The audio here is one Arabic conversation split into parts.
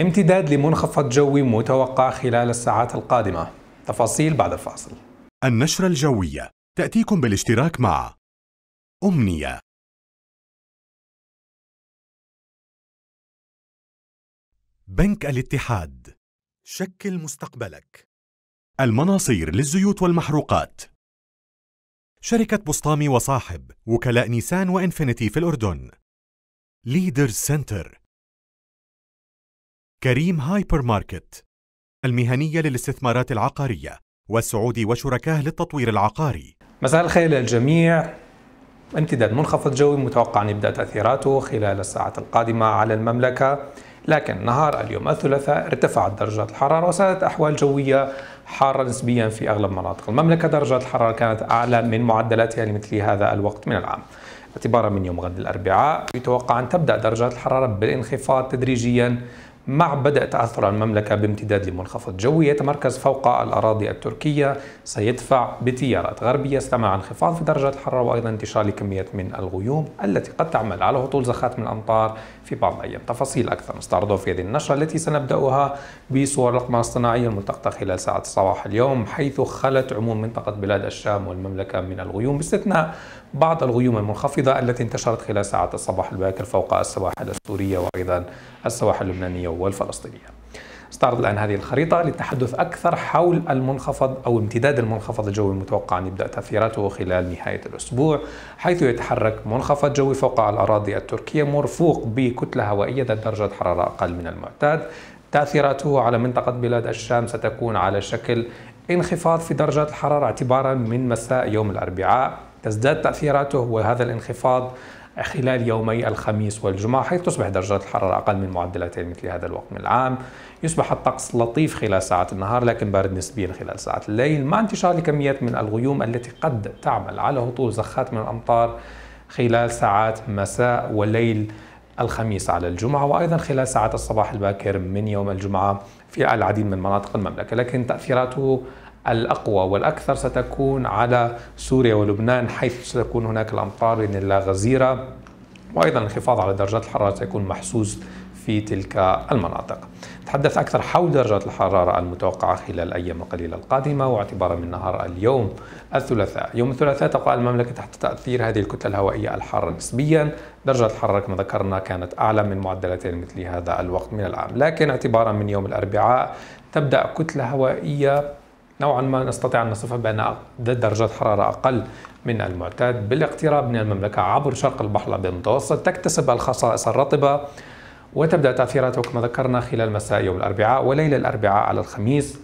امتداد لمنخفض جوي متوقع خلال الساعات القادمة تفاصيل بعد الفاصل النشرة الجوية تأتيكم بالاشتراك مع أمنية بنك الاتحاد شكل مستقبلك المناصير للزيوت والمحروقات شركة بسطامي وصاحب وكلاء نيسان وإنفينيتي في الأردن ليدر سنتر كريم هايبر ماركت المهنية للاستثمارات العقارية والسعودي وشركاه للتطوير العقاري مساء الخير للجميع امتداد منخفض جوي متوقع أن يبدأ تأثيراته خلال الساعات القادمة على المملكة لكن نهار اليوم الثلاثاء ارتفعت درجات الحرارة وسادت أحوال جوية حارة نسبيا في أغلب مناطق المملكة درجات الحرارة كانت أعلى من معدلاتها لمثل هذا الوقت من العام اعتبارا من يوم غد الأربعاء يتوقع أن تبدأ درجات الحرارة بالانخفاض تدريجيا مع بدء تأثر المملكة بامتداد لمنخفض جوي يتمركز فوق الأراضي التركية سيدفع بتيارات غربية استمع انخفاض في درجات الحرارة وأيضا انتشار لكمية من الغيوم التي قد تعمل على هطول زخات من الأمطار في بعض الأيام تفاصيل أكثر نستعرضها في هذه النشرة التي سنبدأها بصور الأقمار الصناعية الملتقطة خلال ساعات الصباح اليوم حيث خلت عموم منطقة بلاد الشام والمملكة من الغيوم باستثناء بعض الغيوم المنخفضة التي انتشرت خلال ساعات الصباح الباكر فوق السواحل السورية وأيضا السواحل اللبنانية والفلسطينية استعرض الآن هذه الخريطة للتحدث أكثر حول المنخفض أو امتداد المنخفض الجوي المتوقع أن يبدأ تأثيراته خلال نهاية الأسبوع حيث يتحرك منخفض جوي فوق الأراضي التركية مرفوق بكتلة هوائية ذات درجة حرارة أقل من المعتاد تأثيراته على منطقة بلاد الشام ستكون على شكل انخفاض في درجات الحرارة اعتبارا من مساء يوم الأربعاء تزداد تأثيراته وهذا الانخفاض خلال يومي الخميس والجمعة حيث تصبح درجات الحرارة أقل من معدلاتين مثل هذا الوقت من العام يصبح الطقس لطيف خلال ساعات النهار لكن بارد نسبيا خلال ساعات الليل مع انتشار لكميات من الغيوم التي قد تعمل على هطول زخات من الأمطار خلال ساعات مساء وليل الخميس على الجمعة وأيضا خلال ساعات الصباح الباكر من يوم الجمعة في العديد من مناطق المملكة لكن تأثيراته الأقوى والأكثر ستكون على سوريا ولبنان حيث ستكون هناك الأمطار إن الله غزيرة وأيضا انخفاض على درجات الحرارة سيكون محسوس في تلك المناطق نتحدث أكثر حول درجات الحرارة المتوقعة خلال الأيام القليلة القادمة واعتبارا من نهار اليوم الثلاثاء يوم الثلاثاء تقع المملكة تحت تأثير هذه الكتلة الهوائية الحارة نسبيا درجة الحرارة كما ذكرنا كانت أعلى من معدلات مثل هذا الوقت من العام لكن اعتبارا من يوم الأربعاء تبدأ كتلة هوائية نوعا ما نستطيع أن نصفها بأن درجات حرارة أقل من المعتاد بالاقتراب من المملكة عبر شرق البحر الأبيض المتوسط تكتسب الخصائص الرطبة وتبدأ تاثيراته كما ذكرنا خلال مساء يوم الأربعاء وليل الأربعاء على الخميس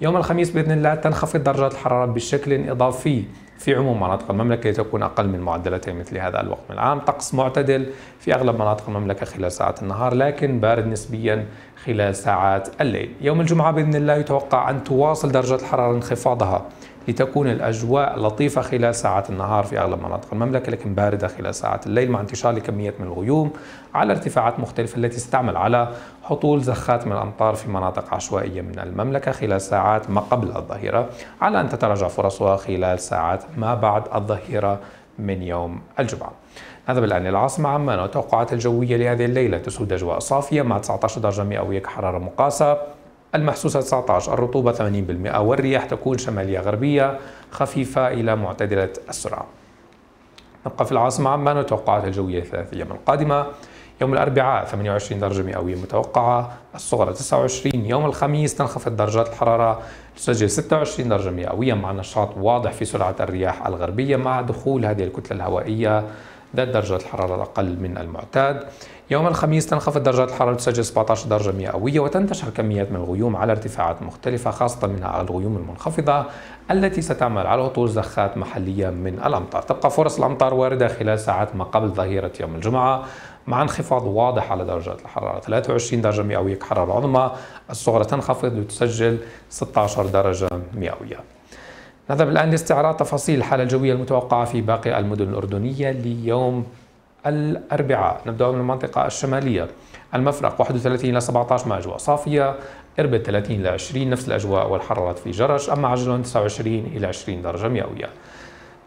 يوم الخميس بإذن الله تنخفض درجات الحرارة بشكل إضافي في عموم مناطق المملكة تكون أقل من معدلتين مثل هذا الوقت من العام طقس معتدل في أغلب مناطق المملكة خلال ساعات النهار لكن بارد نسبيا خلال ساعات الليل يوم الجمعة بإذن الله يتوقع أن تواصل درجة الحرارة انخفاضها لتكون الأجواء لطيفة خلال ساعات النهار في أغلب مناطق المملكة لكن باردة خلال ساعات الليل مع انتشار لكميات من الغيوم على ارتفاعات مختلفة التي ستعمل على هطول زخات من الأمطار في مناطق عشوائية من المملكة خلال ساعات ما قبل الظهيرة على أن تتراجع فرصها خلال ساعات ما بعد الظهيرة من يوم الجمعة نذهب الآن للعاصمة عمان والتوقعات الجوية لهذه الليلة تسود أجواء صافية مع 19 درجة مئوية كحرارة مقاسة المحسوسة 19 الرطوبة 80% والرياح تكون شمالية غربية خفيفة إلى معتدلة السرعة نبقى في العاصمة عمان وتوقعات الجوية الثلاث أيام القادمة يوم الأربعاء 28 درجة مئوية متوقعة الصغرى 29 يوم الخميس تنخفض درجات الحرارة تسجل 26 درجة مئوية مع نشاط واضح في سرعة الرياح الغربية مع دخول هذه الكتلة الهوائية ذات درجة الحرارة الأقل من المعتاد يوم الخميس تنخفض درجات الحرارة تسجل 17 درجة مئوية وتنتشر كميات من الغيوم على ارتفاعات مختلفة خاصة منها على الغيوم المنخفضة التي ستعمل على هطول زخات محلية من الأمطار تبقى فرص الأمطار واردة خلال ساعات ما قبل ظهيرة يوم الجمعة مع انخفاض واضح على درجات الحرارة 23 درجة مئوية كحرارة عظمى الصغرى تنخفض وتسجل 16 درجة مئوية نذهب الآن لاستعراض تفاصيل الحالة الجوية المتوقعة في باقي المدن الأردنية ليوم الأربعاء نبدأ من المنطقة الشمالية المفرق 31 إلى 17 مع أجواء صافية إربد 30 إلى 20 نفس الأجواء والحرارات في جرش أما عجلون 29 إلى 20 درجة مئوية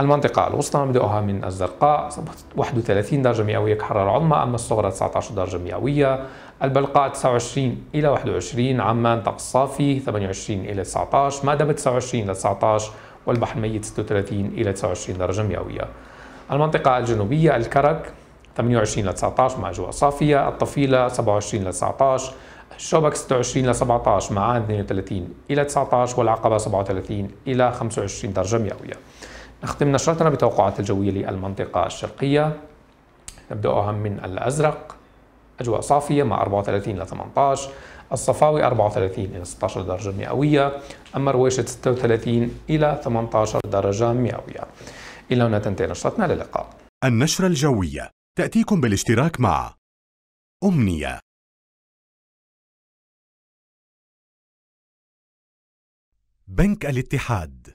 المنطقة الوسطى مبدأها من الزرقاء 31 درجة مئوية كحرارة عظمى أما الصغرى 19 درجة مئوية البلقاء 29 إلى 21 عمان طقس صافي 28 إلى 19 مأدبة 29 إلى 19 والبحر الميت 36 إلى 29 درجة مئوية المنطقة الجنوبية الكرك 28 إلى 19 مع أجواء صافية الطفيلة 27 إلى 19 الشوبك 26 إلى 17 مع 32 إلى 19 والعقبة 37 إلى 25 درجة مئوية نختم نشرتنا بتوقعات الجوية للمنطقة الشرقية نبدأها من الأزرق أجواء صافية مع 34 إلى 18 الصفاوي 34 إلى 16 درجة مئوية أما رويشة 36 إلى 18 درجة مئوية إلى هنا تنتهي نشرتنا للقاء النشرة الجوية تأتيكم بالاشتراك مع أمنية بنك الاتحاد